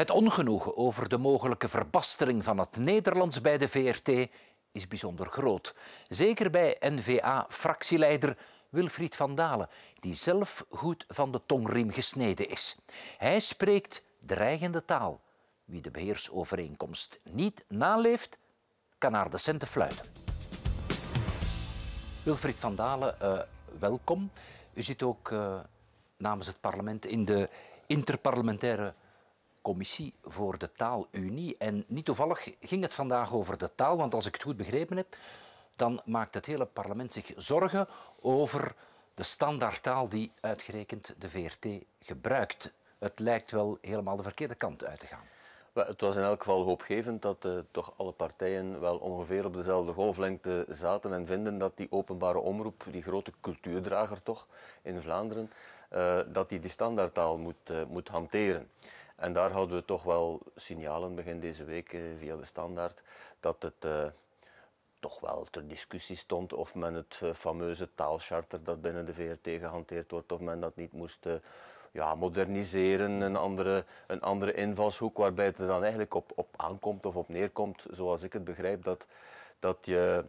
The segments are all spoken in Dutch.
Het ongenoegen over de mogelijke verbastering van het Nederlands bij de VRT is bijzonder groot. Zeker bij N-VA-fractieleider Wilfried van Dalen, die zelf goed van de tongriem gesneden is. Hij spreekt dreigende taal. Wie de beheersovereenkomst niet naleeft, kan naar de centen fluiten. Wilfried van Dalen, eh, welkom. U zit ook eh, namens het parlement in de interparlementaire Commissie voor de Taalunie. En niet toevallig ging het vandaag over de taal, want als ik het goed begrepen heb, dan maakt het hele parlement zich zorgen over de standaardtaal die uitgerekend de VRT gebruikt. Het lijkt wel helemaal de verkeerde kant uit te gaan. Het was in elk geval hoopgevend dat uh, toch alle partijen wel ongeveer op dezelfde golflengte zaten en vinden dat die openbare omroep, die grote cultuurdrager toch in Vlaanderen, uh, dat die die standaardtaal moet, uh, moet hanteren. En daar hadden we toch wel signalen begin deze week eh, via de standaard dat het eh, toch wel ter discussie stond of men het eh, fameuze taalcharter dat binnen de VRT gehanteerd wordt, of men dat niet moest ja, moderniseren, een andere, een andere invalshoek waarbij het er dan eigenlijk op, op aankomt of op neerkomt, zoals ik het begrijp, dat, dat je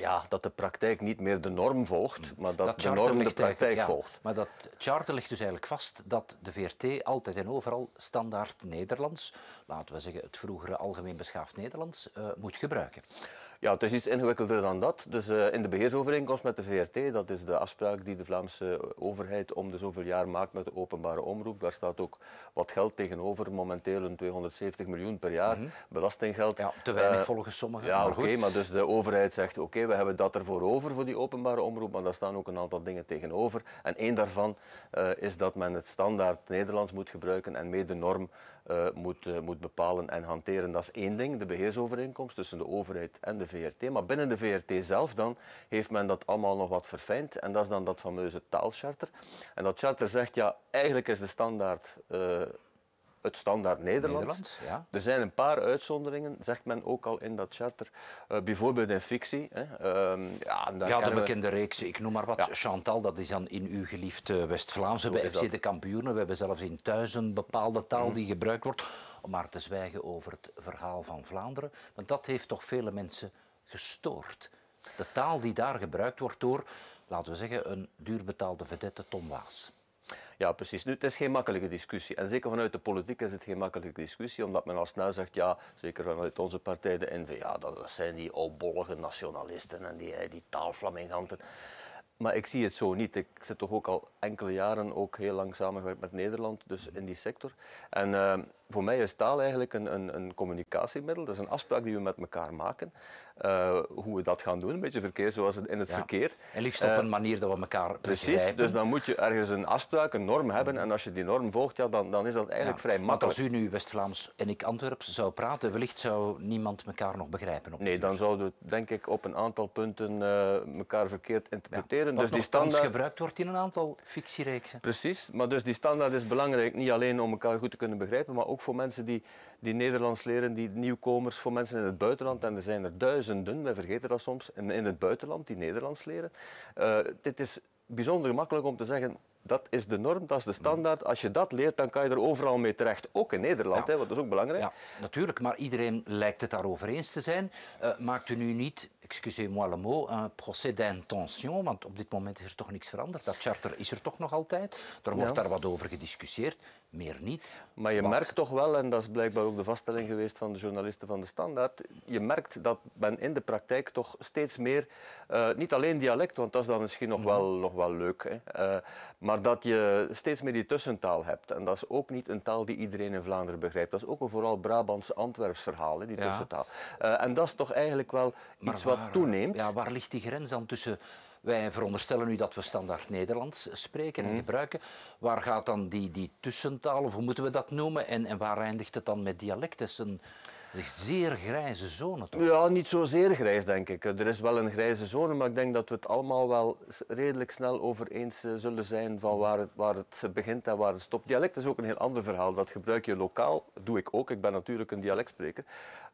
ja, dat de praktijk niet meer de norm volgt, hmm. maar dat, de norm de praktijk volgt. Maar dat charter ligt dus eigenlijk vast dat de VRT altijd en overal standaard Nederlands, laten we zeggen het vroegere algemeen beschaafd Nederlands, eh, moet gebruiken. Ja, het is iets ingewikkelder dan dat. Dus eh, in de beheersovereenkomst met de VRT, dat is de afspraak die de Vlaamse eh, overheid om de zoveel jaar maakt met de openbare omroep. Daar staat ook wat geld tegenover, momenteel een 270 miljoen per jaar mhm. belastinggeld. Ja, te weinig uh, eh, volgens sommigen. Ja, oké, maar dus de overheid zegt oké, we hebben dat ervoor over voor die openbare omroep, maar daar staan ook een aantal dingen tegenover. En één daarvan is dat men het standaard Nederlands moet gebruiken en mee de norm uh, moet, eh, moet bepalen en hanteren. Dat is één ding, de beheersovereenkomst tussen de overheid en de VRT. Maar binnen de VRT zelf dan heeft men dat allemaal nog wat verfijnd. En dat is dan dat fameuze taalcharter. En dat charter zegt, ja, eigenlijk is de standaard... Eh, het standaard Nederlands. ja. Er zijn een paar uitzonderingen, zegt men ook al in dat charter. Eh, bijvoorbeeld in fictie. Hè. Ehm, ja, ja, de bekende we... reeks, ik noem maar wat. Chantal, dat is dan in uw geliefde West-Vlaamse bij FC de Kampioenen. We hebben zelfs in thuis een bepaalde taal mhm. die gebruikt wordt. Om maar te zwijgen over het verhaal van Vlaanderen. Want dat heeft toch vele mensen gestoord. De taal die daar gebruikt wordt door, laten we zeggen, een duurbetaalde vedette Tom Waas. Ja, precies. Nu, het is geen makkelijke discussie. En zeker vanuit de politiek is het geen makkelijke discussie, omdat men al snel nou zegt, ja, zeker vanuit onze partij, de n dat, dat zijn die opbollige nationalisten en die, eh, die taalflaminganten. Maar ik zie het zo niet. Ik zit toch ook al enkele jaren ook heel lang samengewerkt met Nederland, dus in die sector. En... Ehm, voor mij is taal eigenlijk een, een, een, communicatiemiddel. Dat is een afspraak die we met elkaar maken. Eh, hoe we dat gaan doen, een beetje verkeer zoals in het ja. verkeer. En liefst op eh, een manier dat we elkaar Precies, begrijpen. dus dan moet je ergens een afspraak, een norm hebben. Mm-hmm. En als je die norm volgt, ja, dan, dan is dat eigenlijk vrij makkelijk. Want als u nu West-Vlaams en ik Antwerps zou praten, wellicht zou niemand elkaar nog begrijpen. Op nee, dan zouden we denk ik op een aantal punten uh, elkaar verkeerd interpreteren. Ja, dus die standaard gebruikt wordt in een aantal fictiereeksen. Precies, maar dus die standaard is belangrijk, niet alleen om elkaar goed te kunnen begrijpen, maar ook ook voor mensen die, die Nederlands leren, die nieuwkomers, voor mensen in het buitenland. En er zijn er duizenden, wij vergeten dat soms, in, in het buitenland die Nederlands leren. Eh, dit is bijzonder makkelijk om te zeggen, dat is de norm, dat is de standaard. Als je dat leert, dan kan je er overal mee terecht. Ook in Nederland, hè, Wat is ook belangrijk. Ja, natuurlijk, maar iedereen lijkt het daarover eens te zijn. Uh, maakt u nu niet excusez-moi le mot, een procès d'intention, want op dit moment is er toch niks veranderd. Dat charter is er toch nog altijd. Er wordt daar wat over gediscussieerd, meer niet. Maar je merkt toch wel, en dat is blijkbaar ook de vaststelling geweest van de journalisten van de Standaard, je merkt dat men in de praktijk toch steeds meer, eh, niet alleen dialect, want dat is dan misschien nog, mhm. wel, nog wel leuk, hè, eh, maar dat je steeds meer die tussentaal hebt. En dat is ook niet een taal die iedereen in Vlaanderen begrijpt. Dat is ook een vooral Brabants-Antwerps verhaal, hè, die tussentaal. Eh, en dat is toch eigenlijk wel iets wat eh, toeneemt. Ja, waar ligt die grens dan tussen wij veronderstellen nu dat we standaard Nederlands spreken en mhm. gebruiken. Waar gaat dan die, die tussentaal, of hoe moeten we dat noemen? En, en waar eindigt het dan met dialecten? zeer grijze zone, toch? Ja, niet zozeer grijs, denk ik. Er is wel een grijze zone, maar ik denk dat we het allemaal wel redelijk snel over eens eh, zullen zijn van waar het, waar het begint en waar het stopt. Dialect is ook een heel ander verhaal. Dat gebruik je lokaal, doe ik ook. Ik ben natuurlijk een dialectspreker.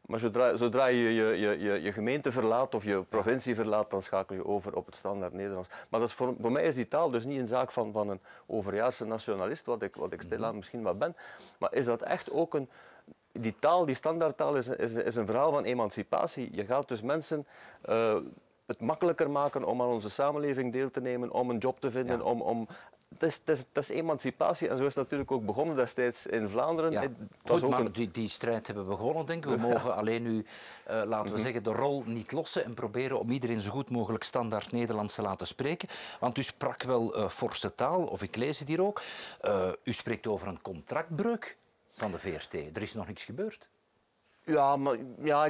Maar zodra, zodra je, je, je, je gemeente verlaat of je provincie verlaat, dan schakel je over op het standaard Nederlands. Maar dat voor, mij is die taal dus niet een zaak van, van een overjaarse nationalist, wat ik, wat ik stilaan mhm. misschien wel ben. Maar is dat echt ook een die taal, die standaardtaal, is, is, is, een verhaal van emancipatie. Je gaat dus mensen eh, het makkelijker maken om aan onze samenleving deel te nemen, om een job te vinden, om, om dat is, emancipatie en zo is het natuurlijk ook begonnen destijds in Vlaanderen. Goed, ook maar die, die, strijd hebben we begonnen. denk ik. We mogen alleen nu, eh, laten we mhm. zeggen, de rol niet lossen en proberen om iedereen zo goed mogelijk standaard Nederlands te laten spreken. Want u sprak wel uh, forse taal, of ik lees het hier ook. u spreekt over een contractbreuk van de VRT. Er is nog niks gebeurd. Ja, maar ja,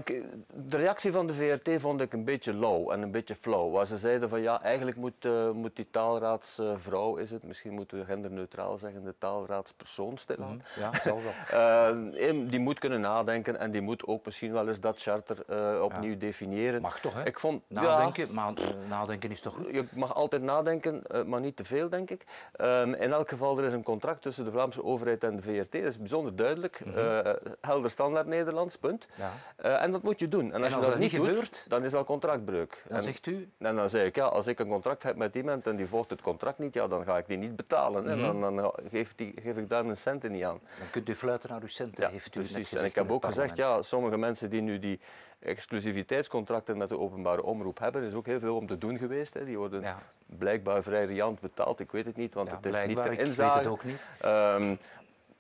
de reactie van de VRT vond ik een beetje low en een beetje flow. Waar ze zeiden van ja, eigenlijk moet, eh, moet die taalraadsvrouw, uh, is het, misschien moeten we genderneutraal zeggen, de taalraadspersoon stellen. Mhm, ja, zelfs eh, die moet kunnen nadenken en die moet ook misschien wel eens dat charter eh, opnieuw definiëren. Mag toch, hè? Ik vond, nadenken, maar nadenken is toch goed? Je mag altijd nadenken, maar niet te veel, denk ik. Ehm, in elk geval, er is een contract tussen de Vlaamse overheid en de VRT. Dat is bijzonder duidelijk. Mhm. helder standaard Nederlands eh, en dat moet je doen. En als, je dat, niet gebeurt, dan is dat contractbreuk. Dan en, zegt u? En dan zeg ik, ja, als ik een contract heb met iemand en die volgt het contract niet, ja, dan ga ik die niet betalen. En mhm. dan, geef, die, geef, ik daar mijn centen niet aan. Dan kunt u fluiten naar uw centen, ja, heeft u precies. en ik heb ook gezegd, ja, sommige mensen die nu die exclusiviteitscontracten met de openbare omroep hebben. is ook heel veel om te doen geweest. Hè. Die worden blijkbaar vrij riant betaald. Ik weet het niet, want het is niet te inzage. Ik weet het ook niet. Ehm,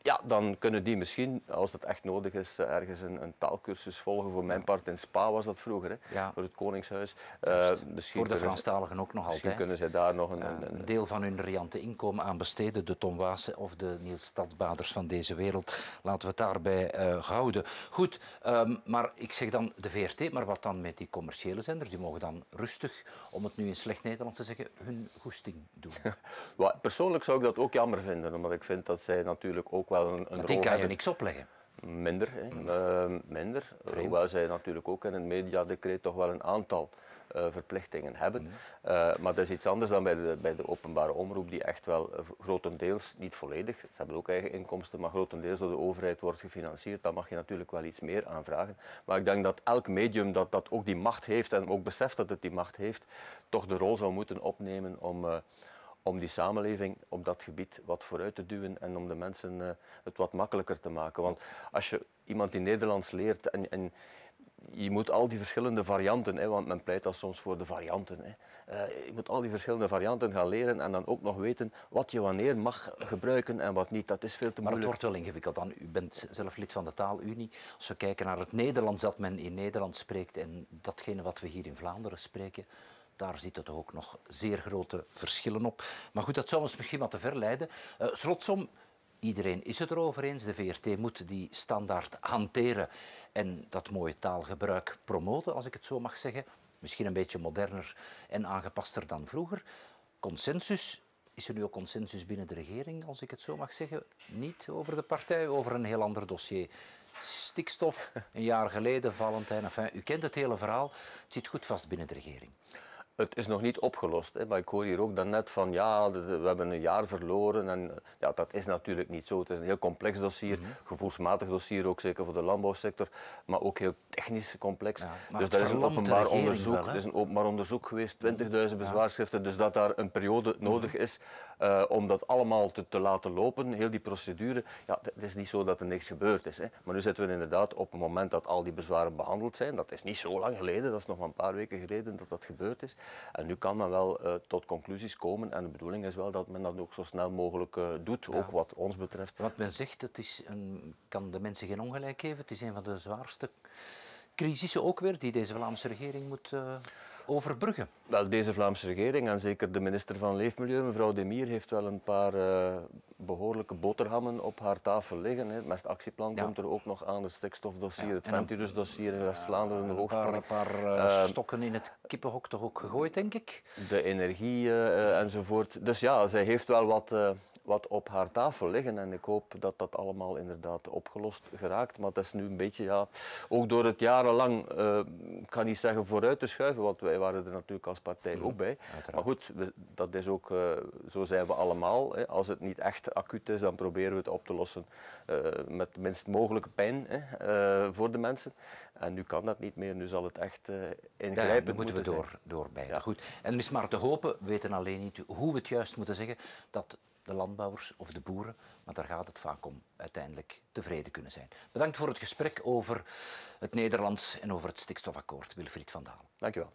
ja, dan kunnen die misschien, als dat echt nodig is, eh, ergens een, een taalkursus volgen. Voor mijn part in Spa was dat vroeger, hè, voor het Koningshuis. Eh, voor de Franstaligen ook nog altijd. Misschien kunnen zij daar nog een, een, deel van hun riante inkomen aan besteden. De Tom of de Niels Stadbaders van deze wereld. Laten we het daarbij eh, houden. Goed, ehm, maar ik zeg dan de VRT, maar wat dan met die commerciële zenders? Die mogen dan rustig, om het nu in slecht Nederlands te zeggen, hun goesting doen. Persoonlijk zou ik dat ook jammer vinden, omdat ik vind dat zij natuurlijk ook wel die kan je niks opleggen. Minder, hè. Hmm. Eh, minder. Hoewel zij natuurlijk ook in het mediadecreet toch wel een aantal eh, verplichtingen hebben. Hmm. Eh, maar dat is iets anders dan bij de, bij de openbare omroep, die echt wel grotendeels, niet volledig, ze hebben ook eigen inkomsten, maar grotendeels door de overheid wordt gefinancierd. Daar mag je natuurlijk wel iets meer aan vragen. Maar ik denk dat elk medium dat, dat ook die macht heeft en ook beseft dat het die macht heeft, toch de rol zou moeten opnemen om om die samenleving op dat gebied wat vooruit te duwen en om de mensen eh, het wat makkelijker te maken. Want als je iemand in Nederlands leert en, en je moet al die verschillende varianten, hè, want men pleit al soms voor de varianten. Hè. Eh, je moet al die verschillende varianten gaan leren en dan ook nog weten wat je wanneer mag gebruiken en wat niet. Dat is veel te moeilijk. Maar het wordt wel ingewikkeld dan. U bent zelf lid van de Taalunie. Als we kijken naar het Nederlands dat men in Nederland spreekt en datgene wat we hier in Vlaanderen spreken, daar zitten toch ook nog zeer grote verschillen op. Maar goed, dat zou ons misschien wat te ver leiden. Uh, slotsom, iedereen is het erover eens. De VRT moet die standaard hanteren en dat mooie taalgebruik promoten, als ik het zo mag zeggen. Misschien een beetje moderner en aangepaster dan vroeger. Consensus is er nu ook consensus binnen de regering, als ik het zo mag zeggen? Niet over de partij, over een heel ander dossier. Stikstof, een jaar geleden, Valentijn. Enfin, u kent het hele verhaal. Het zit goed vast binnen de regering het is nog niet opgelost. Hè. Maar ik hoor hier ook dan net van ja, we hebben een jaar verloren. En, ja, dat is natuurlijk niet zo. Het is een heel complex dossier, mhm. gevoelsmatig dossier ook zeker voor de landbouwsector, maar ook heel technisch complex. dus dat is een openbaar onderzoek. is een openbaar onderzoek geweest, 20.000 bezwaarschriften. Dus dat daar een periode mhm. nodig is eh, om dat allemaal te, laten lopen, heel die procedure. Ja, het is niet zo dat er niks gebeurd is. Hè. Maar nu zitten we inderdaad op het moment dat al die bezwaren behandeld zijn. Dat is niet zo lang geleden, dat is nog maar een paar weken geleden dat dat gebeurd is. En nu kan men wel eh, tot conclusies komen en de bedoeling is wel dat men dat ook zo snel mogelijk eh, doet, ook wat ons betreft. Wat men zegt, het is een, kan de mensen geen ongelijk geven, het is een van de zwaarste crisissen ook weer die deze Vlaamse regering moet... Eh, overbruggen? Wel, deze Vlaamse regering en zeker de minister van Leefmilieu, mevrouw Mier, heeft wel een paar eh, behoorlijke boterhammen op haar tafel liggen. Hè. Het mestactieplan komt er ook nog aan, het stikstofdossier, ja. het Venturus-dossier in West-Vlaanderen, de hoogspanning. Een paar, een eh, eh, paar stokken in het kippenhok toch ook gegooid, denk ik? De energie enzovoort. Dus ja, zij heeft wel wat wat op haar tafel liggen. En ik hoop dat dat allemaal inderdaad opgelost geraakt. Maar dat is nu een beetje, ja, ook door het jarenlang, eh, kan niet zeggen vooruit te schuiven, want wij waren er natuurlijk als partij mm-hmm. ook bij. Maar goed, dat is ook, eh, zo zijn we allemaal. Hè. Als het niet echt acuut is, dan proberen we het op te lossen eh, met de minst mogelijke pijn hè, voor de mensen. En nu kan dat niet meer, nu zal het echt ingrijpen ja, moeten, moeten we door, doorbijten. Ja. Goed. En het is maar te hopen, we weten alleen niet hoe we het juist moeten zeggen, dat de landbouwers of de boeren, maar daar gaat het vaak om uiteindelijk tevreden kunnen zijn. Bedankt voor het gesprek over het Nederlands en over het stikstofakkoord, Wilfried van Daal. Dank je wel.